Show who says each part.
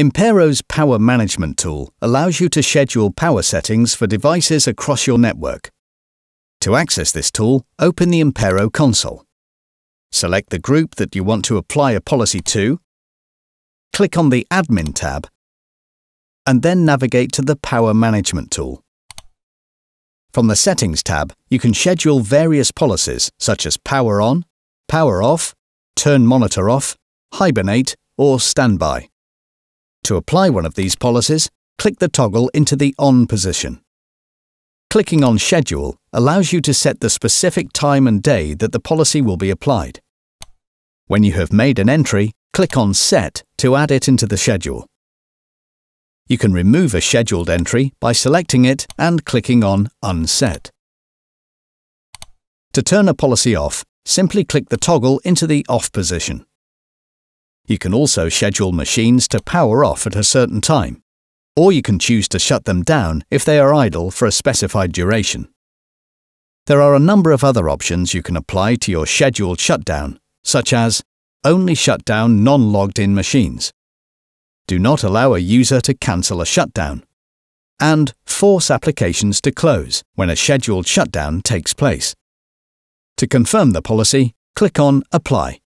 Speaker 1: Impero's Power Management tool allows you to schedule power settings for devices across your network. To access this tool, open the Impero console. Select the group that you want to apply a policy to, click on the Admin tab, and then navigate to the Power Management tool. From the Settings tab, you can schedule various policies such as Power On, Power Off, Turn Monitor Off, Hibernate, or Standby. To apply one of these policies, click the toggle into the On position. Clicking on Schedule allows you to set the specific time and day that the policy will be applied. When you have made an entry, click on Set to add it into the schedule. You can remove a scheduled entry by selecting it and clicking on Unset. To turn a policy off, simply click the toggle into the Off position. You can also schedule machines to power off at a certain time, or you can choose to shut them down if they are idle for a specified duration. There are a number of other options you can apply to your scheduled shutdown, such as only shut down non-logged in machines, do not allow a user to cancel a shutdown, and force applications to close when a scheduled shutdown takes place. To confirm the policy, click on Apply.